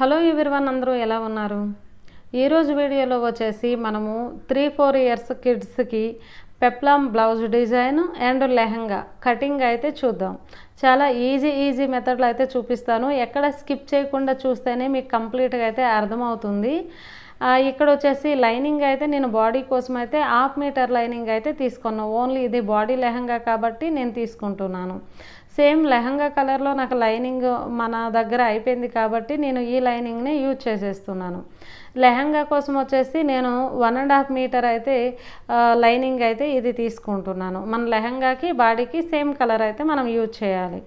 hello everyone అందరూ ఎలా ఉన్నారు ఈరోజు వీడియోలో వచ్చేసి మనము త్రీ ఫోర్ ఇయర్స్ కిడ్స్కి peplum blouse design and lehenga cutting అయితే చూద్దాం చాలా ఈజీ ఈజీ మెథడ్లో అయితే చూపిస్తాను ఎక్కడ స్కిప్ చేయకుండా చూస్తేనే మీకు కంప్లీట్గా అయితే అర్థమవుతుంది ఇక్కడ వచ్చేసి లైనింగ్ అయితే నేను బాడీ కోసం అయితే హాఫ్ మీటర్ లైనింగ్ అయితే తీసుకున్నాను ఓన్లీ ఇది బాడీ లెహంగా కాబట్టి నేను తీసుకుంటున్నాను సేమ్ లెహంగా కలర్లో నాకు లైనింగ్ మన దగ్గర అయిపోయింది కాబట్టి నేను ఈ లైనింగ్ని యూజ్ చేసేస్తున్నాను లెహంగా కోసం వచ్చేసి నేను వన్ అండ్ హాఫ్ మీటర్ అయితే లైనింగ్ అయితే ఇది తీసుకుంటున్నాను మన లెహంగాకి బాడీకి సేమ్ కలర్ అయితే మనం యూజ్ చేయాలి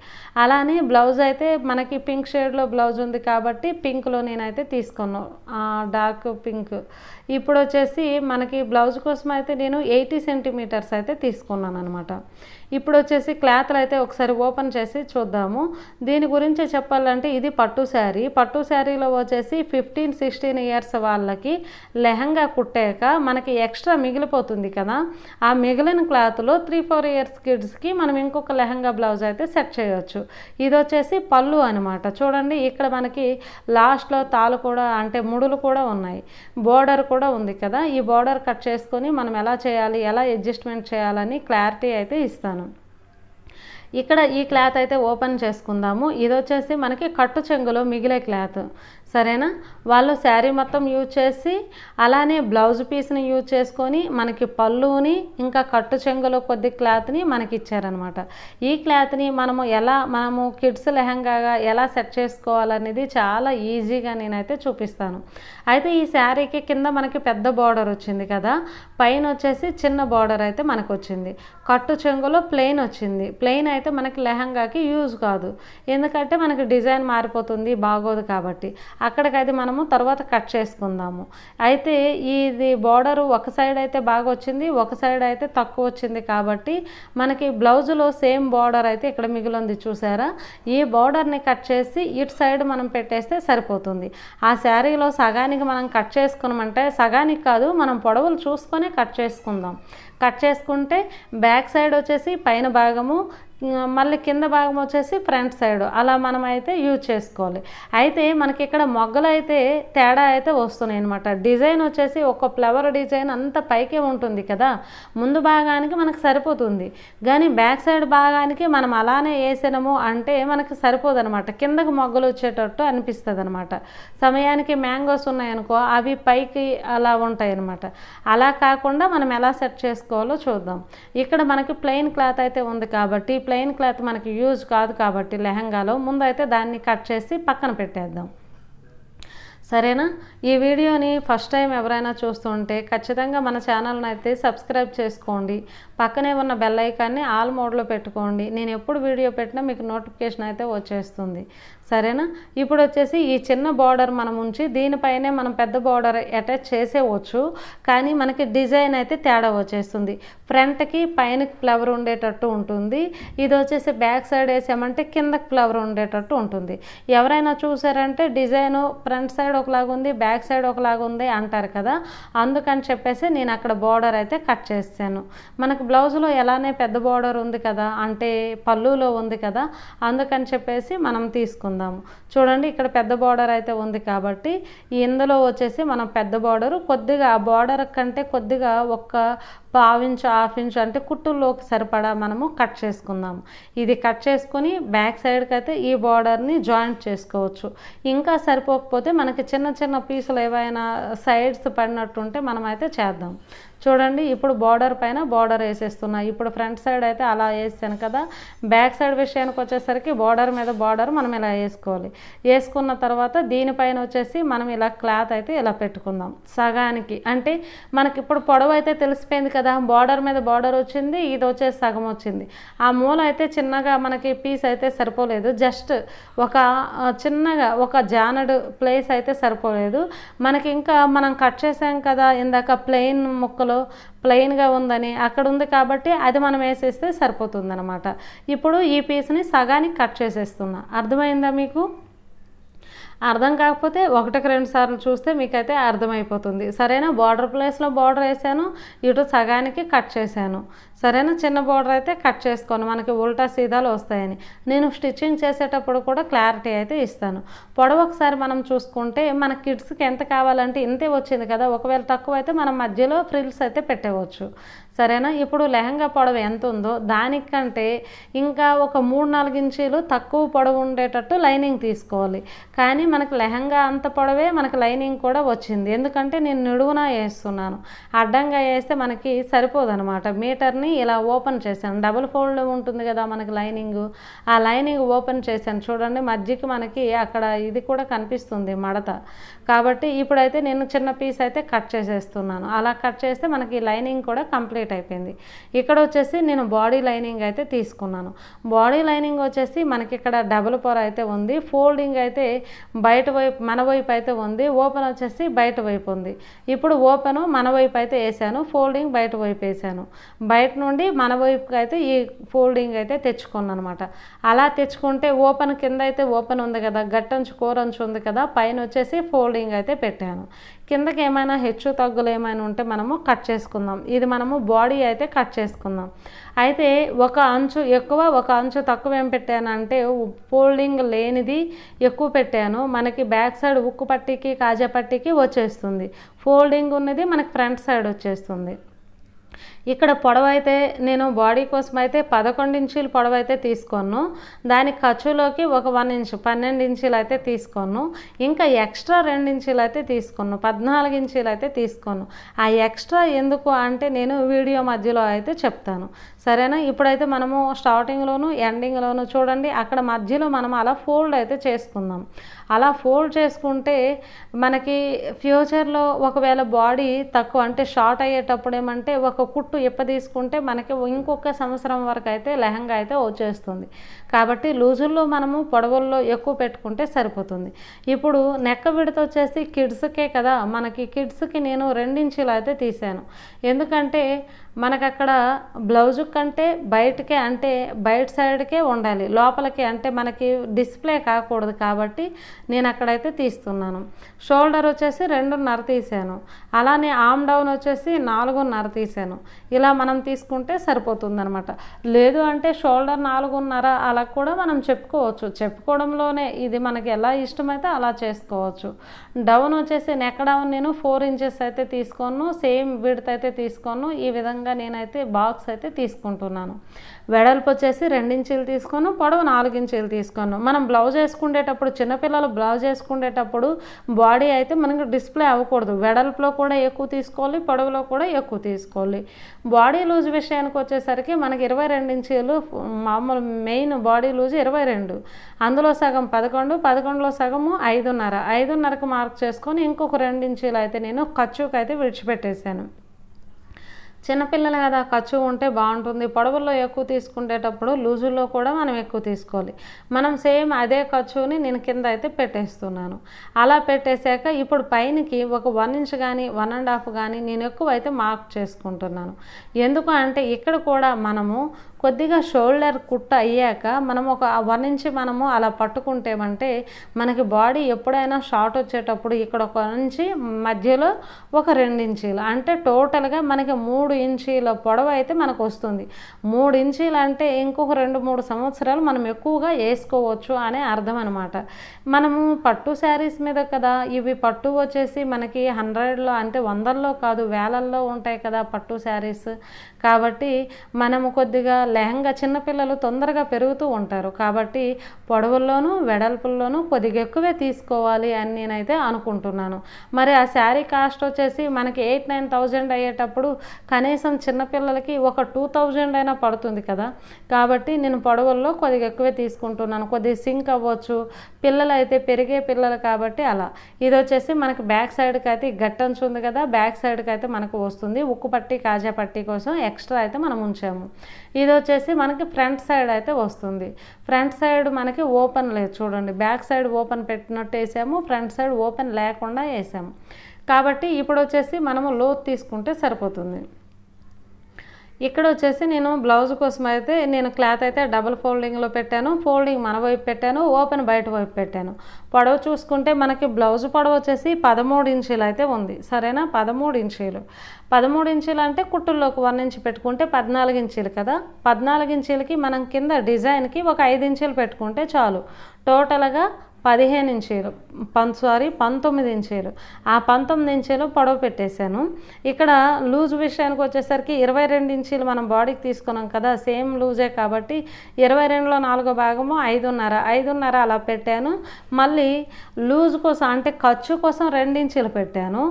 అలానే బ్లౌజ్ అయితే మనకి పింక్ షేడ్లో బ్లౌజ్ ఉంది కాబట్టి పింక్లో నేనైతే తీసుకున్నాను డార్క్ పింక్ ఇప్పుడు వచ్చేసి మనకి బ్లౌజ్ కోసం అయితే నేను ఎయిటీ సెంటీమీటర్స్ అయితే తీసుకున్నాను అనమాట ఇప్పుడు వచ్చేసి క్లాత్లు అయితే ఒకసారి ఓపెన్ చేసి చూద్దాము దీని గురించి చెప్పాలంటే ఇది పట్టు శారీ పట్టు శారీలో వచ్చేసి ఫిఫ్టీన్ సిక్స్టీన్ ఇయర్స్ వాళ్ళకి లెహంగా కుట్టాక మనకి ఎక్స్ట్రా మిగిలిపోతుంది కదా ఆ మిగిలిన క్లాత్లో త్రీ ఫోర్ ఇయర్స్ కిడ్స్కి మనం ఇంకొక లెహంగా బ్లౌజ్ అయితే సెట్ చేయవచ్చు ఇది వచ్చేసి పళ్ళు అనమాట చూడండి ఇక్కడ మనకి లాస్ట్లో తాలు కూడా అంటే ముడులు కూడా ఉన్నాయి బోర్డర్ కూడా ఉంది కదా ఈ బోర్డర్ కట్ చేసుకొని మనం ఎలా చేయాలి ఎలా అడ్జస్ట్మెంట్ చేయాలని క్లారిటీ అయితే ఇస్తాను ఇక్కడ ఈ క్లాత్ అయితే ఓపెన్ చేసుకుందాము ఇది వచ్చేసి మనకి కట్టు చెంగులో మిగిలే క్లాత్ సరేనా వాళ్ళు శారీ మొత్తం యూజ్ చేసి అలానే బ్లౌజ్ పీస్ని యూజ్ చేసుకొని మనకి పళ్ళుని ఇంకా కట్టు చెంగులు కొద్ది క్లాత్ని మనకి ఇచ్చారనమాట ఈ క్లాత్ని మనము ఎలా మనము కిడ్స్ లెహంగాగా ఎలా సెట్ చేసుకోవాలనేది చాలా ఈజీగా నేనైతే చూపిస్తాను అయితే ఈ శారీకి కింద మనకి పెద్ద బార్డర్ వచ్చింది కదా పైన వచ్చేసి చిన్న బార్డర్ అయితే మనకు వచ్చింది కట్టు చెంగులో ప్లెయిన్ వచ్చింది ప్లెయిన్ అయితే మనకి లెహంగాకి యూజ్ కాదు ఎందుకంటే మనకి డిజైన్ మారిపోతుంది బాగోదు కాబట్టి అది మనము తర్వాత కట్ చేసుకుందాము అయితే ఇది బార్డర్ ఒక సైడ్ అయితే బాగా వచ్చింది ఒక సైడ్ అయితే తక్కువ వచ్చింది కాబట్టి మనకి బ్లౌజులో సేమ్ బార్డర్ అయితే ఇక్కడ మిగిలింది చూసారా ఈ బార్డర్ని కట్ చేసి ఇటు సైడ్ మనం పెట్టేస్తే సరిపోతుంది ఆ శారీలో సగానికి మనం కట్ చేసుకున్నామంటే సగానికి కాదు మనం పొడవులు చూసుకొని కట్ చేసుకుందాం కట్ చేసుకుంటే బ్యాక్ సైడ్ వచ్చేసి పైన భాగము మళ్ళీ కింద భాగం వచ్చేసి ఫ్రంట్ సైడ్ అలా మనం అయితే యూజ్ చేసుకోవాలి అయితే మనకి ఇక్కడ మొగ్గలు అయితే తేడా అయితే వస్తున్నాయి అనమాట డిజైన్ వచ్చేసి ఒక ఫ్లవర్ డిజైన్ అంత పైకే ఉంటుంది కదా ముందు భాగానికి మనకు సరిపోతుంది కానీ బ్యాక్ సైడ్ భాగానికి మనం అలానే వేసినాము అంటే మనకి సరిపోదనమాట కిందకు మొగ్గలు వచ్చేటట్టు అనిపిస్తుంది అనమాట సమయానికి మ్యాంగోస్ ఉన్నాయనుకో అవి పైకి అలా ఉంటాయి అనమాట అలా కాకుండా మనం ఎలా సెట్ చేసుకోవాలో చూద్దాం ఇక్కడ మనకి ప్లెయిన్ క్లాత్ అయితే ఉంది కాబట్టి ప్లెయిన్ క్లాత్ మనకి యూజ్ కాదు కాబట్టి లెహంగాలో ముందైతే దాన్ని కట్ చేసి పక్కన పెట్టేద్దాం సరేనా ఈ వీడియోని ఫస్ట్ టైం ఎవరైనా చూస్తుంటే ఖచ్చితంగా మన ఛానల్ని అయితే సబ్స్క్రైబ్ చేసుకోండి పక్కనే ఉన్న బెల్ ఐకాన్ని ఆల్ మోడ్లో పెట్టుకోండి నేను ఎప్పుడు వీడియో పెట్టినా మీకు నోటిఫికేషన్ అయితే వచ్చేస్తుంది సరేనా ఇప్పుడు వచ్చేసి ఈ చిన్న బార్డర్ మనం ఉంచి దీనిపైనే మనం పెద్ద బార్డర్ అటాచ్ చేసేవచ్చు కానీ మనకి డిజైన్ అయితే తేడా వచ్చేస్తుంది ఫ్రంట్కి పైన ఫ్లవర్ ఉండేటట్టు ఉంటుంది ఇది వచ్చేసి బ్యాక్ సైడ్ వేసామంటే కిందకి ఫ్లవర్ ఉండేటట్టు ఉంటుంది ఎవరైనా చూసారంటే డిజైన్ ఫ్రంట్ సైడ్ ఒకలాగా ఉంది బ్యాక్ సైడ్ ఒకలాగా ఉంది అంటారు కదా అందుకని చెప్పేసి నేను అక్కడ బార్డర్ అయితే కట్ చేసాను మనకు బ్లౌజ్లో ఎలానే పెద్ద బార్డర్ ఉంది కదా అంటే పళ్ళులో ఉంది కదా అందుకని చెప్పేసి మనం తీసుకుందాం తీసుకుందాము చూడండి ఇక్కడ పెద్ద బార్డర్ అయితే ఉంది కాబట్టి ఇందులో వచ్చేసి మనం పెద్ద బార్డరు కొద్దిగా ఆ బార్డర్ కంటే కొద్దిగా ఒక్క పావించు హాఫ్ ఇంచు అంటే కుట్టుల్లోకి సరిపడా మనము కట్ చేసుకుందాము ఇది కట్ చేసుకుని బ్యాక్ సైడ్కి అయితే ఈ బార్డర్ని జాయింట్ చేసుకోవచ్చు ఇంకా సరిపోకపోతే మనకి చిన్న చిన్న పీసులు ఏవైనా సైడ్స్ పడినట్టుంటే మనమైతే చేద్దాం చూడండి ఇప్పుడు బార్డర్ పైన బార్డర్ వేసేస్తున్నాయి ఇప్పుడు ఫ్రంట్ సైడ్ అయితే అలా వేసాను కదా బ్యాక్ సైడ్ విషయానికి వచ్చేసరికి బార్డర్ మీద బార్డర్ మనం ఇలా వేసుకోవాలి వేసుకున్న తర్వాత దీనిపైన వచ్చేసి మనం ఇలా క్లాత్ అయితే ఇలా పెట్టుకుందాం సగానికి అంటే మనకి ఇప్పుడు పొడవు అయితే తెలిసిపోయింది కదా బార్డర్ మీద బార్డర్ వచ్చింది ఇది వచ్చేసి సగం వచ్చింది ఆ మూల అయితే చిన్నగా మనకి పీస్ అయితే సరిపోలేదు జస్ట్ ఒక చిన్నగా ఒక జానడు ప్లేస్ అయితే సరిపోలేదు మనకి ఇంకా మనం కట్ చేసాం కదా ఇందాక ప్లెయిన్ ముక్కలు దాంట్లో ప్లెయిన్గా ఉందని అక్కడ ఉంది కాబట్టి అది మనం వేసేస్తే సరిపోతుందనమాట ఇప్పుడు ఈ పీస్ని సగానికి కట్ చేసేస్తున్నా అర్థమైందా మీకు అర్థం కాకపోతే ఒకటికి రెండు సార్లు చూస్తే మీకైతే అర్థమైపోతుంది సరైన బార్డర్ ప్లేస్లో బార్డర్ వేసాను ఇటు సగానికి కట్ చేశాను సరైన చిన్న బోర్డర్ అయితే కట్ చేసుకోను మనకి ఉల్టా సీదాలు వస్తాయని నేను స్టిచ్చింగ్ చేసేటప్పుడు కూడా క్లారిటీ అయితే ఇస్తాను పొడవు ఒకసారి మనం చూసుకుంటే మన కిడ్స్కి ఎంత కావాలంటే ఇంతే వచ్చింది కదా ఒకవేళ తక్కువ అయితే మనం మధ్యలో ఫ్రిల్స్ అయితే పెట్టవచ్చు సరేనా ఇప్పుడు లెహంగా పొడవు ఎంత ఉందో దానికంటే ఇంకా ఒక మూడు నాలుగు ఇంచీలు తక్కువ పొడవు ఉండేటట్టు లైనింగ్ తీసుకోవాలి కానీ మనకు లెహంగా అంత పొడవే మనకు లైనింగ్ కూడా వచ్చింది ఎందుకంటే నేను నిడువున వేస్తున్నాను అడ్డంగా వేస్తే మనకి సరిపోదు అనమాట మీటర్ని కానీ ఇలా ఓపెన్ చేశాను డబుల్ ఫోల్డ్ ఉంటుంది కదా మనకి లైనింగ్ ఆ లైనింగ్ ఓపెన్ చేశాను చూడండి మధ్యకి మనకి అక్కడ ఇది కూడా కనిపిస్తుంది మడత కాబట్టి ఇప్పుడైతే నేను చిన్న పీస్ అయితే కట్ చేసేస్తున్నాను అలా కట్ చేస్తే మనకి లైనింగ్ కూడా కంప్లీట్ అయిపోయింది ఇక్కడ వచ్చేసి నేను బాడీ లైనింగ్ అయితే తీసుకున్నాను బాడీ లైనింగ్ వచ్చేసి మనకి ఇక్కడ డబుల్ పోర్ అయితే ఉంది ఫోల్డింగ్ అయితే బయట వైపు మన వైపు అయితే ఉంది ఓపెన్ వచ్చేసి బయట వైపు ఉంది ఇప్పుడు ఓపెన్ మన వైపు అయితే వేసాను ఫోల్డింగ్ బయట వైపు వేసాను బయట నుండి మన వైపుకి అయితే ఈ ఫోల్డింగ్ అయితే తెచ్చుకున్నాను అనమాట అలా తెచ్చుకుంటే ఓపెన్ కింద అయితే ఓపెన్ ఉంది కదా గట్టంచు కూరంచు ఉంది కదా పైన వచ్చేసి ఫోల్డింగ్ అయితే పెట్టాను కిందకి ఏమైనా హెచ్చు తగ్గులు ఏమైనా ఉంటే మనము కట్ చేసుకుందాం ఇది మనము బాడీ అయితే కట్ చేసుకుందాం అయితే ఒక అంచు ఎక్కువ ఒక అంచు తక్కువ ఏం పెట్టానంటే ఫోల్డింగ్ లేనిది ఎక్కువ పెట్టాను మనకి బ్యాక్ సైడ్ ఉక్కు పట్టికి కాజా పట్టికి వచ్చేస్తుంది ఫోల్డింగ్ ఉన్నది మనకి ఫ్రంట్ సైడ్ వచ్చేస్తుంది ఇక్కడ పొడవైతే నేను బాడీ కోసం అయితే పదకొండు పొడవ పొడవైతే తీసుకోను దాని ఖర్చులోకి ఒక వన్ ఇంచ్ పన్నెండు ఇంచీలు అయితే తీసుకోను ఇంకా ఎక్స్ట్రా రెండు ఇంచీలు అయితే తీసుకున్నాను పద్నాలుగు ఇంచీలు అయితే తీసుకోను ఆ ఎక్స్ట్రా ఎందుకు అంటే నేను వీడియో మధ్యలో అయితే చెప్తాను సరేనా ఇప్పుడైతే మనము స్టార్టింగ్లోను ఎండింగ్లోను చూడండి అక్కడ మధ్యలో మనం అలా ఫోల్డ్ అయితే చేసుకుందాం అలా ఫోల్డ్ చేసుకుంటే మనకి ఫ్యూచర్లో ఒకవేళ బాడీ తక్కువ అంటే షార్ట్ అయ్యేటప్పుడు ఏమంటే ఒక కుట్టు ఇప్ప తీసుకుంటే మనకి ఇంకొక సంవత్సరం వరకు అయితే లెహంగా అయితే వచ్చేస్తుంది కాబట్టి లూజుల్లో మనము పొడవుల్లో ఎక్కువ పెట్టుకుంటే సరిపోతుంది ఇప్పుడు నెక్క విడత వచ్చేసి కిడ్స్కే కదా మనకి కిడ్స్కి నేను రెండించులు అయితే తీసాను ఎందుకంటే మనకు అక్కడ బ్లౌజ్ కంటే బయటకే అంటే బయట సైడ్కే ఉండాలి లోపలికి అంటే మనకి డిస్ప్లే కాకూడదు కాబట్టి నేను అక్కడైతే తీస్తున్నాను షోల్డర్ వచ్చేసి రెండున్నర తీసాను అలానే ఆమ్ డౌన్ వచ్చేసి నాలుగున్నర తీసాను ఇలా మనం తీసుకుంటే సరిపోతుందనమాట లేదు అంటే షోల్డర్ నాలుగున్నర అలా కూడా మనం చెప్పుకోవచ్చు చెప్పుకోవడంలోనే ఇది మనకి ఎలా ఇష్టమైతే అలా చేసుకోవచ్చు డౌన్ వచ్చేసి నెక్ డౌన్ నేను ఫోర్ ఇంచెస్ అయితే తీసుకోను సేమ్ విడత అయితే తీసుకోను ఈ విధంగా ప్రకారంగా నేనైతే బాక్స్ అయితే తీసుకుంటున్నాను వెడల్పు వచ్చేసి రెండించీలు తీసుకొని పొడవు నాలుగించీలు తీసుకున్నాను మనం బ్లౌజ్ వేసుకునేటప్పుడు చిన్నపిల్లలు బ్లౌజ్ వేసుకునేటప్పుడు బాడీ అయితే మనకు డిస్ప్లే అవ్వకూడదు వెడల్పులో కూడా ఎక్కువ తీసుకోవాలి పొడవులో కూడా ఎక్కువ తీసుకోవాలి బాడీ లూజ్ విషయానికి వచ్చేసరికి మనకి ఇరవై ఇంచీలు మామూలు మెయిన్ బాడీ లూజ్ ఇరవై రెండు అందులో సగం పదకొండు పదకొండులో సగము ఐదున్నర ఐదున్నరకు మార్క్ చేసుకొని ఇంకొక ఇంచీలు అయితే నేను ఖర్చుకు అయితే విడిచిపెట్టేశాను చిన్నపిల్లలు కదా ఖర్చు ఉంటే బాగుంటుంది పొడవుల్లో ఎక్కువ తీసుకునేటప్పుడు లూజుల్లో కూడా మనం ఎక్కువ తీసుకోవాలి మనం సేమ్ అదే ఖర్చుని నేను కింద అయితే పెట్టేస్తున్నాను అలా పెట్టేశాక ఇప్పుడు పైనకి ఒక వన్ ఇంచ్ కానీ వన్ అండ్ హాఫ్ కానీ నేను ఎక్కువ అయితే మార్క్ చేసుకుంటున్నాను ఎందుకు అంటే ఇక్కడ కూడా మనము కొద్దిగా షోల్డర్ కుట్ట అయ్యాక మనం ఒక వన్ ఇంచ్ మనము అలా పట్టుకుంటేమంటే మనకి బాడీ ఎప్పుడైనా షార్ట్ వచ్చేటప్పుడు ఇక్కడ ఒక నుంచి మధ్యలో ఒక ఇంచీలు అంటే టోటల్గా మనకి మూడు ఇంచీల పొడవు అయితే మనకు వస్తుంది మూడు ఇంచీలు అంటే ఇంకొక రెండు మూడు సంవత్సరాలు మనం ఎక్కువగా వేసుకోవచ్చు అనే అర్థం అనమాట మనము పట్టు శారీస్ మీద కదా ఇవి పట్టు వచ్చేసి మనకి హండ్రెడ్లో అంటే వందల్లో కాదు వేలల్లో ఉంటాయి కదా పట్టు శారీస్ కాబట్టి మనము కొద్దిగా లెహంగా చిన్నపిల్లలు తొందరగా పెరుగుతూ ఉంటారు కాబట్టి పొడవుల్లోనూ వెడల్పుల్లోనూ కొద్దిగా ఎక్కువే తీసుకోవాలి అని నేనైతే అనుకుంటున్నాను మరి ఆ శారీ కాస్ట్ వచ్చేసి మనకి ఎయిట్ నైన్ థౌజండ్ అయ్యేటప్పుడు కనీసం చిన్నపిల్లలకి ఒక టూ థౌజండ్ అయినా పడుతుంది కదా కాబట్టి నేను పొడవుల్లో కొద్దిగా ఎక్కువే తీసుకుంటున్నాను కొద్దిగా సింక్ అవ్వచ్చు పిల్లలు అయితే పెరిగే పిల్లలు కాబట్టి అలా ఇది వచ్చేసి మనకి బ్యాక్ సైడ్కి అయితే గట్టంచు ఉంది కదా బ్యాక్ సైడ్కి అయితే మనకు వస్తుంది ఉక్కు పట్టి కాజా పట్టి కోసం ఎక్స్ట్రా అయితే మనం ఉంచాము ఇది వచ్చేసి మనకి ఫ్రంట్ సైడ్ అయితే వస్తుంది ఫ్రంట్ సైడ్ మనకి ఓపెన్ లేదు చూడండి బ్యాక్ సైడ్ ఓపెన్ పెట్టినట్టు వేసాము ఫ్రంట్ సైడ్ ఓపెన్ లేకుండా వేసాము కాబట్టి ఇప్పుడు వచ్చేసి మనము లోత్ తీసుకుంటే సరిపోతుంది ఇక్కడ వచ్చేసి నేను బ్లౌజ్ కోసం అయితే నేను క్లాత్ అయితే డబుల్ ఫోల్డింగ్లో పెట్టాను ఫోల్డింగ్ మన వైపు పెట్టాను ఓపెన్ బయట వైపు పెట్టాను పొడవు చూసుకుంటే మనకి బ్లౌజ్ పొడవు వచ్చేసి పదమూడు ఇంచీలు అయితే ఉంది సరేనా పదమూడు ఇంచీలు పదమూడు ఇంచీలు అంటే కుట్టుల్లోకి వన్ ఇంచ్ పెట్టుకుంటే పద్నాలుగు ఇంచీలు కదా పద్నాలుగు ఇంచీలకి మనం కింద డిజైన్కి ఒక ఐదు ఇంచీలు పెట్టుకుంటే చాలు టోటల్గా పదిహేను ఇంచీలు పన్ సారీ పంతొమ్మిది ఇంచీలు ఆ పంతొమ్మిది ఇంచీలు పొడవు పెట్టేశాను ఇక్కడ లూజ్ విషయానికి వచ్చేసరికి ఇరవై రెండు ఇంచీలు మనం బాడీకి తీసుకున్నాం కదా సేమ్ లూజే కాబట్టి ఇరవై రెండులో నాలుగో భాగము ఐదున్నర ఐదున్నర అలా పెట్టాను మళ్ళీ లూజ్ కోసం అంటే ఖర్చు కోసం ఇంచీలు పెట్టాను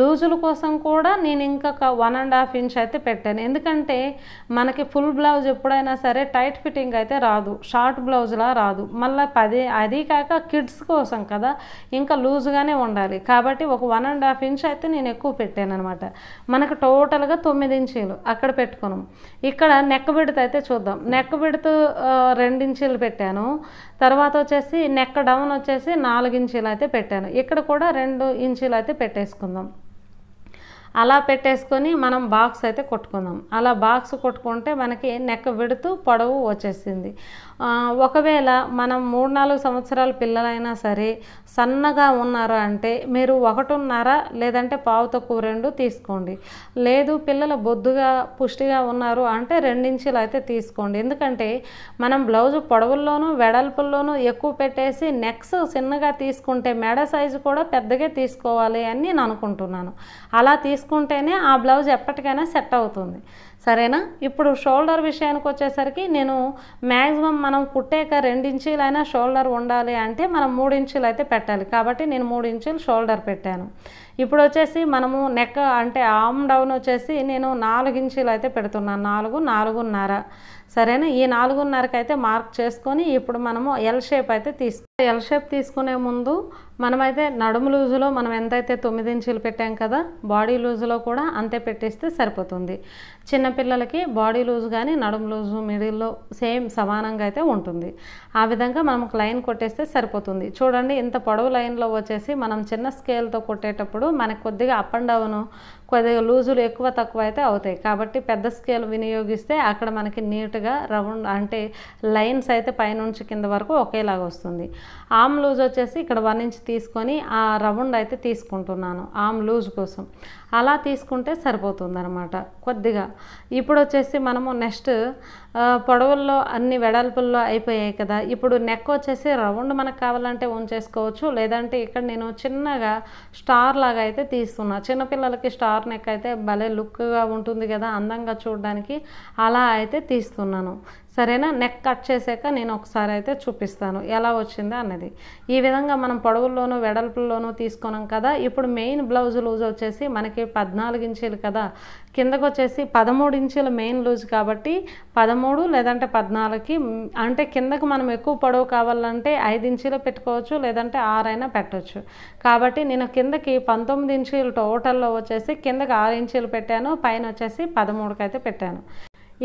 లూజుల కోసం కూడా నేను ఇంకా వన్ అండ్ హాఫ్ ఇంచ్ అయితే పెట్టాను ఎందుకంటే మనకి ఫుల్ బ్లౌజ్ ఎప్పుడైనా సరే టైట్ ఫిట్టింగ్ అయితే రాదు షార్ట్ బ్లౌజ్లా రాదు మళ్ళీ పది అది కాక కిడ్స్ కోసం కదా ఇంకా లూజ్గానే ఉండాలి కాబట్టి ఒక వన్ అండ్ హాఫ్ ఇంచ్ అయితే నేను ఎక్కువ పెట్టాను అనమాట మనకు టోటల్గా తొమ్మిది ఇంచీలు అక్కడ పెట్టుకున్నాం ఇక్కడ నెక్క బిడత అయితే చూద్దాం నెక్క బిడత రెండు ఇంచీలు పెట్టాను తర్వాత వచ్చేసి నెక్క డౌన్ వచ్చేసి నాలుగు ఇంచీలు అయితే పెట్టాను ఇక్కడ కూడా రెండు ఇంచీలు అయితే పెట్టేసుకుందాం అలా పెట్టేసుకొని మనం బాక్స్ అయితే కొట్టుకుందాం అలా బాక్స్ కొట్టుకుంటే మనకి నెక్క విడుతూ పొడవు వచ్చేసింది ఒకవేళ మనం మూడు నాలుగు సంవత్సరాల పిల్లలైనా సరే సన్నగా ఉన్నారు అంటే మీరు ఒకటిన్నర లేదంటే పావు తక్కువ రెండు తీసుకోండి లేదు పిల్లలు బొద్దుగా పుష్టిగా ఉన్నారు అంటే రెండించీలు అయితే తీసుకోండి ఎందుకంటే మనం బ్లౌజ్ పొడవుల్లోనూ వెడల్పుల్లోనూ ఎక్కువ పెట్టేసి నెక్స్ చిన్నగా తీసుకుంటే మెడ సైజు కూడా పెద్దగా తీసుకోవాలి అని నేను అనుకుంటున్నాను అలా తీసుకు తీసుకుంటేనే ఆ బ్లౌజ్ ఎప్పటికైనా సెట్ అవుతుంది సరేనా ఇప్పుడు షోల్డర్ విషయానికి వచ్చేసరికి నేను మ్యాక్సిమం మనం కుట్టాక రెండించీలైనా షోల్డర్ ఉండాలి అంటే మనం మూడు ఇంచులు అయితే పెట్టాలి కాబట్టి నేను మూడు ఇంచులు షోల్డర్ పెట్టాను ఇప్పుడు వచ్చేసి మనము నెక్ అంటే ఆమ్ డౌన్ వచ్చేసి నేను నాలుగు ఇంచీలు అయితే పెడుతున్నాను నాలుగు నాలుగున్నర సరేనా ఈ నాలుగున్నరకైతే అయితే మార్క్ చేసుకొని ఇప్పుడు మనము ఎల్ షేప్ అయితే తీసుకు ఎల్ షేప్ తీసుకునే ముందు మనమైతే నడుము లూజులో మనం ఎంతైతే తొమ్మిది ఇంచులు పెట్టాం కదా బాడీ లూజులో కూడా అంతే పెట్టేస్తే సరిపోతుంది చిన్నపిల్లలకి బాడీ లూజ్ కానీ నడుము లూజు మిడిల్లో సేమ్ సమానంగా అయితే ఉంటుంది ఆ విధంగా మనం లైన్ కొట్టేస్తే సరిపోతుంది చూడండి ఇంత పొడవు లైన్లో వచ్చేసి మనం చిన్న స్కేల్తో కొట్టేటప్పుడు మనకు కొద్దిగా అప్ అండ్ డౌన్ కొద్దిగా లూజులు ఎక్కువ తక్కువ అయితే అవుతాయి కాబట్టి పెద్ద స్కేల్ వినియోగిస్తే అక్కడ మనకి నీట్గా రౌండ్ అంటే లైన్స్ అయితే పైనుంచి కింద వరకు ఒకేలాగా వస్తుంది ఆమ్ లూజ్ వచ్చేసి ఇక్కడ వన్ ఇంచ్ తీసుకొని ఆ రౌండ్ అయితే తీసుకుంటున్నాను ఆమ్ లూజ్ కోసం అలా తీసుకుంటే సరిపోతుంది అనమాట కొద్దిగా ఇప్పుడు వచ్చేసి మనము నెక్స్ట్ పొడవుల్లో అన్ని వెడల్పుల్లో అయిపోయాయి కదా ఇప్పుడు నెక్ వచ్చేసి రౌండ్ మనకు కావాలంటే ఓన్ చేసుకోవచ్చు లేదంటే ఇక్కడ నేను చిన్నగా స్టార్ లాగా అయితే తీస్తున్నా చిన్నపిల్లలకి స్టార్ నెక్ అయితే భలే లుక్గా ఉంటుంది కదా అందంగా చూడడానికి అలా అయితే తీస్తున్నాను సరేనా నెక్ కట్ చేశాక నేను ఒకసారి అయితే చూపిస్తాను ఎలా వచ్చిందా అన్నది ఈ విధంగా మనం పొడవుల్లోనూ వెడల్పుల్లోనూ తీసుకున్నాం కదా ఇప్పుడు మెయిన్ బ్లౌజ్ లూజ్ వచ్చేసి మనకి పద్నాలుగు ఇంచీలు కదా కిందకు వచ్చేసి పదమూడు ఇంచీల మెయిన్ లూజ్ కాబట్టి పదమూడు లేదంటే పద్నాలుగుకి అంటే కిందకు మనం ఎక్కువ పొడవు కావాలంటే ఐదు ఇంచీలు పెట్టుకోవచ్చు లేదంటే ఆరైనా పెట్టవచ్చు కాబట్టి నేను కిందకి పంతొమ్మిది ఇంచీలు టోటల్లో వచ్చేసి కిందకి ఆరు ఇంచీలు పెట్టాను పైన వచ్చేసి పదమూడుకి అయితే పెట్టాను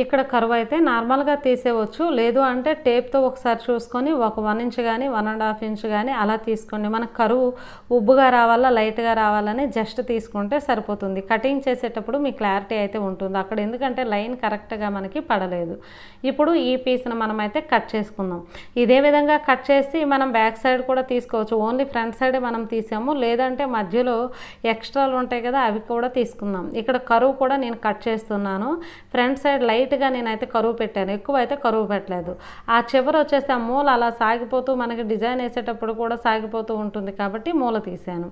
ఇక్కడ కరువు అయితే నార్మల్గా తీసేవచ్చు లేదు అంటే టేప్తో ఒకసారి చూసుకొని ఒక వన్ ఇంచ్ కానీ వన్ అండ్ హాఫ్ ఇంచ్ కానీ అలా తీసుకోండి మనకు కరువు ఉబ్బుగా రావాలా లైట్గా రావాలని జస్ట్ తీసుకుంటే సరిపోతుంది కటింగ్ చేసేటప్పుడు మీ క్లారిటీ అయితే ఉంటుంది అక్కడ ఎందుకంటే లైన్ కరెక్ట్గా మనకి పడలేదు ఇప్పుడు ఈ పీస్ను మనమైతే కట్ చేసుకుందాం ఇదే విధంగా కట్ చేసి మనం బ్యాక్ సైడ్ కూడా తీసుకోవచ్చు ఓన్లీ ఫ్రంట్ సైడే మనం తీసాము లేదంటే మధ్యలో ఎక్స్ట్రాలు ఉంటాయి కదా అవి కూడా తీసుకుందాం ఇక్కడ కరువు కూడా నేను కట్ చేస్తున్నాను ఫ్రంట్ సైడ్ లైట్ లైట్గా నేనైతే కరువు పెట్టాను ఎక్కువ అయితే కరువు పెట్టలేదు ఆ చివర వచ్చేసి ఆ మూల అలా సాగిపోతూ మనకి డిజైన్ వేసేటప్పుడు కూడా సాగిపోతూ ఉంటుంది కాబట్టి మూల తీశాను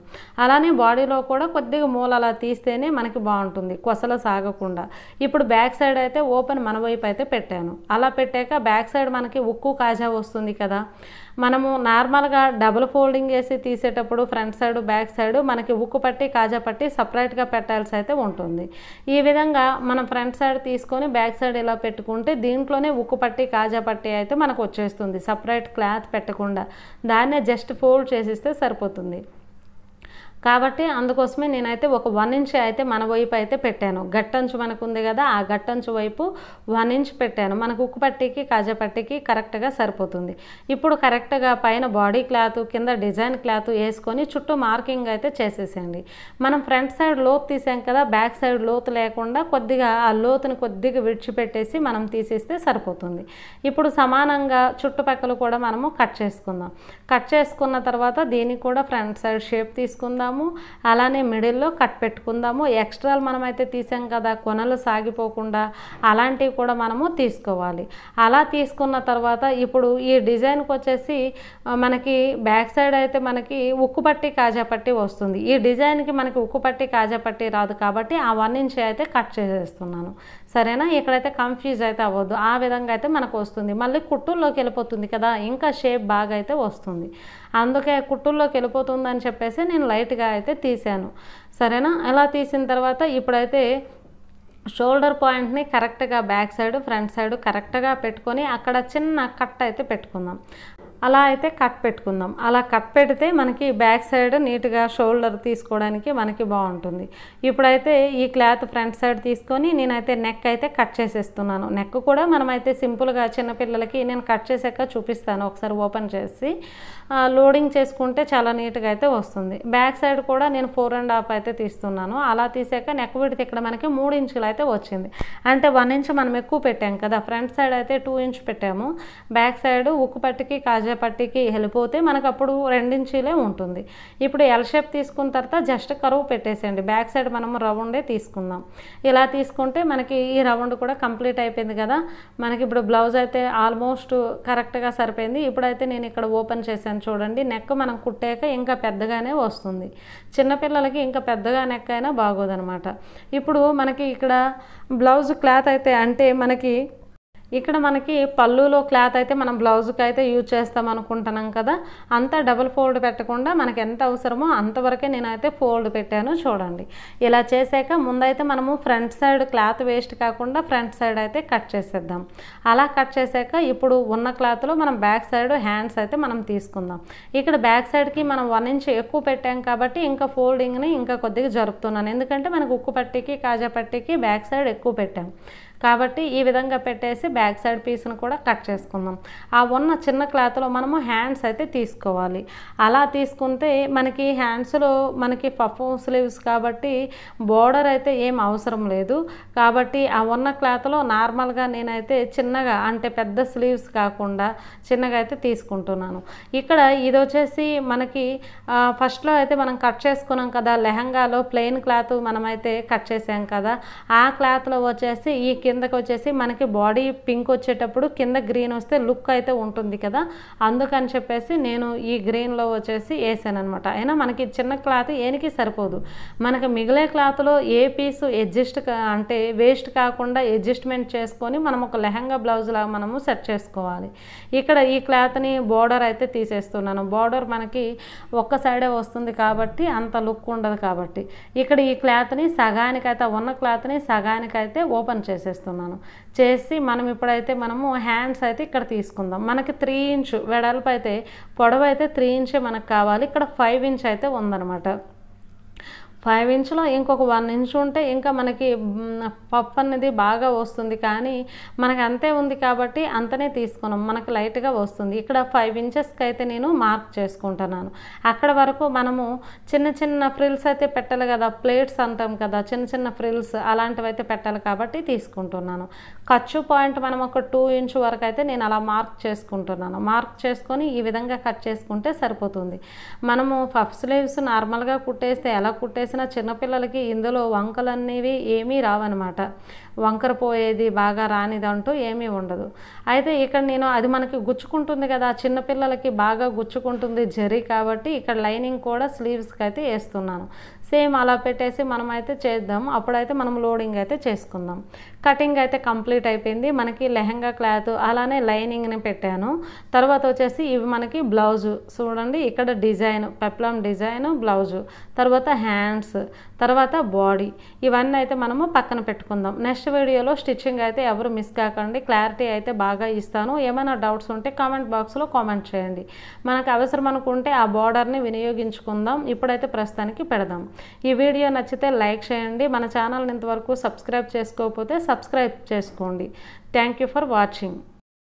అలానే బాడీలో కూడా కొద్దిగా మూల అలా తీస్తేనే మనకి బాగుంటుంది కొసలు సాగకుండా ఇప్పుడు బ్యాక్ సైడ్ అయితే ఓపెన్ మన వైపు అయితే పెట్టాను అలా పెట్టాక బ్యాక్ సైడ్ మనకి ఉక్కు కాజా వస్తుంది కదా మనము నార్మల్గా డబుల్ ఫోల్డింగ్ వేసి తీసేటప్పుడు ఫ్రంట్ సైడ్ బ్యాక్ సైడ్ మనకి ఉక్కు పట్టి కాజా పట్టి సపరేట్గా పెట్టాల్సి అయితే ఉంటుంది ఈ విధంగా మనం ఫ్రంట్ సైడ్ తీసుకొని బ్యాక్ సైడ్ ఇలా పెట్టుకుంటే దీంట్లోనే ఉక్కు పట్టి కాజా పట్టి అయితే మనకు వచ్చేస్తుంది సపరేట్ క్లాత్ పెట్టకుండా దాన్నే జస్ట్ ఫోల్డ్ చేసిస్తే సరిపోతుంది కాబట్టి అందుకోసమే నేనైతే ఒక వన్ ఇంచ్ అయితే మన వైపు అయితే పెట్టాను గట్టంచు మనకు ఉంది కదా ఆ గట్టంచు వైపు వన్ ఇంచ్ పెట్టాను మనకు ఉక్కు పట్టికి కాజా పట్టికి కరెక్ట్గా సరిపోతుంది ఇప్పుడు కరెక్ట్గా పైన బాడీ క్లాత్ కింద డిజైన్ క్లాత్ వేసుకొని చుట్టూ మార్కింగ్ అయితే చేసేసేయండి మనం ఫ్రంట్ సైడ్ లోతు తీసాం కదా బ్యాక్ సైడ్ లోతు లేకుండా కొద్దిగా ఆ లోతుని కొద్దిగా విడిచిపెట్టేసి మనం తీసేస్తే సరిపోతుంది ఇప్పుడు సమానంగా చుట్టుపక్కల కూడా మనము కట్ చేసుకుందాం కట్ చేసుకున్న తర్వాత దీనికి కూడా ఫ్రంట్ సైడ్ షేప్ తీసుకుందాం పెట్టుకుందాము అలానే మిడిల్లో కట్ పెట్టుకుందాము ఎక్స్ట్రాలు మనమైతే తీసాం కదా కొనలు సాగిపోకుండా అలాంటివి కూడా మనము తీసుకోవాలి అలా తీసుకున్న తర్వాత ఇప్పుడు ఈ డిజైన్కి వచ్చేసి మనకి బ్యాక్ సైడ్ అయితే మనకి ఉక్కు పట్టి కాజాపట్టి వస్తుంది ఈ డిజైన్కి మనకి ఉక్కు పట్టి కాజాపట్టి రాదు కాబట్టి ఆ వన్ ఇంచ్ అయితే కట్ చేసేస్తున్నాను సరేనా ఎక్కడైతే కన్ఫ్యూజ్ అయితే అవ్వద్దు ఆ విధంగా అయితే మనకు వస్తుంది మళ్ళీ కుట్టుల్లోకి వెళ్ళిపోతుంది కదా ఇంకా షేప్ బాగా అయితే వస్తుంది అందుకే కుట్టుల్లోకి వెళ్ళిపోతుందని చెప్పేసి నేను లైట్గా అయితే తీసాను సరేనా అలా తీసిన తర్వాత ఇప్పుడైతే షోల్డర్ పాయింట్ని కరెక్ట్గా బ్యాక్ సైడ్ ఫ్రంట్ సైడ్ కరెక్ట్గా పెట్టుకొని అక్కడ చిన్న కట్ అయితే పెట్టుకుందాం అలా అయితే కట్ పెట్టుకుందాం అలా కట్ పెడితే మనకి బ్యాక్ సైడ్ నీట్గా షోల్డర్ తీసుకోవడానికి మనకి బాగుంటుంది ఇప్పుడైతే ఈ క్లాత్ ఫ్రంట్ సైడ్ తీసుకొని నేనైతే నెక్ అయితే కట్ చేసేస్తున్నాను నెక్ కూడా మనమైతే సింపుల్గా చిన్నపిల్లలకి నేను కట్ చేశాక చూపిస్తాను ఒకసారి ఓపెన్ చేసి లోడింగ్ చేసుకుంటే చాలా నీట్గా అయితే వస్తుంది బ్యాక్ సైడ్ కూడా నేను ఫోర్ అండ్ హాఫ్ అయితే తీస్తున్నాను అలా తీసాక నెక్ విడితే ఇక్కడ మనకి మూడు ఇంచులు అయితే వచ్చింది అంటే వన్ ఇంచ్ మనం ఎక్కువ పెట్టాం కదా ఫ్రంట్ సైడ్ అయితే టూ ఇంచ్ పెట్టాము బ్యాక్ సైడ్ ఉక్కు పట్టికి కాజా పట్టికి వెళ్ళిపోతే మనకు అప్పుడు రెండించీలే ఉంటుంది ఇప్పుడు ఎల్ షేప్ తీసుకున్న తర్వాత జస్ట్ కరువు పెట్టేసేయండి బ్యాక్ సైడ్ మనము రౌండే తీసుకుందాం ఇలా తీసుకుంటే మనకి ఈ రౌండ్ కూడా కంప్లీట్ అయిపోయింది కదా మనకి ఇప్పుడు బ్లౌజ్ అయితే ఆల్మోస్ట్ కరెక్ట్గా సరిపోయింది ఇప్పుడైతే నేను ఇక్కడ ఓపెన్ చేశాను పెట్టాను చూడండి నెక్క మనం కుట్టాక ఇంకా పెద్దగానే వస్తుంది చిన్నపిల్లలకి ఇంకా పెద్దగా నెక్క అయినా బాగోదనమాట ఇప్పుడు మనకి ఇక్కడ బ్లౌజ్ క్లాత్ అయితే అంటే మనకి ఇక్కడ మనకి పళ్ళులో క్లాత్ అయితే మనం బ్లౌజ్కి అయితే యూజ్ చేస్తాం అనుకుంటున్నాం కదా అంతా డబుల్ ఫోల్డ్ పెట్టకుండా మనకి ఎంత అవసరమో అంతవరకే నేనైతే ఫోల్డ్ పెట్టాను చూడండి ఇలా చేసాక ముందైతే మనము ఫ్రంట్ సైడ్ క్లాత్ వేస్ట్ కాకుండా ఫ్రంట్ సైడ్ అయితే కట్ చేసేద్దాం అలా కట్ చేసాక ఇప్పుడు ఉన్న క్లాత్లో మనం బ్యాక్ సైడ్ హ్యాండ్స్ అయితే మనం తీసుకుందాం ఇక్కడ బ్యాక్ సైడ్కి మనం వన్ ఇంచ్ ఎక్కువ పెట్టాం కాబట్టి ఇంకా ఫోల్డింగ్ని ఇంకా కొద్దిగా జరుపుతున్నాను ఎందుకంటే మనకు ఉక్కు పట్టికి కాజా పట్టికి బ్యాక్ సైడ్ ఎక్కువ పెట్టాం కాబట్టి ఈ విధంగా పెట్టేసి బ్యాక్ సైడ్ పీస్ను కూడా కట్ చేసుకుందాం ఆ ఉన్న చిన్న క్లాత్లో మనము హ్యాండ్స్ అయితే తీసుకోవాలి అలా తీసుకుంటే మనకి హ్యాండ్స్లో మనకి పఫ్ స్లీవ్స్ కాబట్టి బోర్డర్ అయితే ఏం అవసరం లేదు కాబట్టి ఆ ఉన్న క్లాత్లో నార్మల్గా నేనైతే చిన్నగా అంటే పెద్ద స్లీవ్స్ కాకుండా చిన్నగా అయితే తీసుకుంటున్నాను ఇక్కడ ఇది వచ్చేసి మనకి ఫస్ట్లో అయితే మనం కట్ చేసుకున్నాం కదా లెహంగాలో ప్లెయిన్ క్లాత్ మనమైతే కట్ చేసాం కదా ఆ క్లాత్లో వచ్చేసి ఈ కిందకి వచ్చేసి మనకి బాడీ పింక్ వచ్చేటప్పుడు కింద గ్రీన్ వస్తే లుక్ అయితే ఉంటుంది కదా అందుకని చెప్పేసి నేను ఈ గ్రీన్లో వచ్చేసి వేసాను అనమాట అయినా మనకి చిన్న క్లాత్ ఏనికి సరిపోదు మనకి మిగిలే క్లాత్లో ఏ పీసు అడ్జస్ట్ అంటే వేస్ట్ కాకుండా అడ్జస్ట్మెంట్ చేసుకొని మనం ఒక లెహంగా లాగా మనము సెట్ చేసుకోవాలి ఇక్కడ ఈ క్లాత్ని బోర్డర్ అయితే తీసేస్తున్నాను బోర్డర్ మనకి ఒక్క సైడే వస్తుంది కాబట్టి అంత లుక్ ఉండదు కాబట్టి ఇక్కడ ఈ క్లాత్ని సగానికైతే ఉన్న క్లాత్ని సగానికైతే ఓపెన్ చేసేస్తాను చేస్తున్నాను చేసి మనం ఇప్పుడైతే మనము హ్యాండ్స్ అయితే ఇక్కడ తీసుకుందాం మనకి త్రీ ఇంచు వెడల్పు అయితే పొడవు అయితే త్రీ ఇంచే మనకు కావాలి ఇక్కడ ఫైవ్ ఇంచ్ అయితే ఉందన్నమాట ఫైవ్ ఇంచులో ఇంకొక వన్ ఇంచ్ ఉంటే ఇంకా మనకి పప్పు అనేది బాగా వస్తుంది కానీ మనకు అంతే ఉంది కాబట్టి అంతనే తీసుకున్నాం మనకు లైట్గా వస్తుంది ఇక్కడ ఫైవ్ ఇంచెస్కి అయితే నేను మార్క్ చేసుకుంటున్నాను అక్కడ వరకు మనము చిన్న చిన్న ఫ్రిల్స్ అయితే పెట్టాలి కదా ప్లేట్స్ అంటాం కదా చిన్న చిన్న ఫ్రిల్స్ అలాంటివి అయితే పెట్టాలి కాబట్టి తీసుకుంటున్నాను ఖర్చు పాయింట్ మనం ఒక టూ ఇంచ్ వరకు అయితే నేను అలా మార్క్ చేసుకుంటున్నాను మార్క్ చేసుకొని ఈ విధంగా కట్ చేసుకుంటే సరిపోతుంది మనము పఫ్ స్లీవ్స్ నార్మల్గా కుట్టేస్తే ఎలా కుట్టేస్తే చేసిన చిన్నపిల్లలకి ఇందులో వంకలు అనేవి ఏమీ రావన్నమాట వంకర పోయేది బాగా రానిది అంటూ ఏమీ ఉండదు అయితే ఇక్కడ నేను అది మనకి గుచ్చుకుంటుంది కదా చిన్నపిల్లలకి బాగా గుచ్చుకుంటుంది జరీ కాబట్టి ఇక్కడ లైనింగ్ కూడా స్లీవ్స్కి అయితే వేస్తున్నాను సేమ్ అలా పెట్టేసి మనమైతే చేద్దాం అప్పుడైతే మనం లోడింగ్ అయితే చేసుకుందాం కటింగ్ అయితే కంప్లీట్ అయిపోయింది మనకి లెహంగా క్లాత్ అలానే లైనింగ్ని పెట్టాను తర్వాత వచ్చేసి ఇవి మనకి బ్లౌజు చూడండి ఇక్కడ డిజైన్ పెప్లం డిజైన్ బ్లౌజు తర్వాత హ్యాండ్స్ తర్వాత బాడీ ఇవన్నీ అయితే మనము పక్కన పెట్టుకుందాం నెక్స్ట్ వీడియోలో స్టిచ్చింగ్ అయితే ఎవరు మిస్ కాకండి క్లారిటీ అయితే బాగా ఇస్తాను ఏమైనా డౌట్స్ ఉంటే కామెంట్ బాక్స్లో కామెంట్ చేయండి మనకు అవసరం అనుకుంటే ఆ బార్డర్ని వినియోగించుకుందాం ఇప్పుడైతే ప్రస్తుతానికి పెడదాం ఈ వీడియో నచ్చితే లైక్ చేయండి మన ఛానల్ని ఇంతవరకు సబ్స్క్రైబ్ చేసుకోకపోతే సబ్స్క్రైబ్ చేసుకోండి థ్యాంక్ యూ ఫర్ వాచింగ్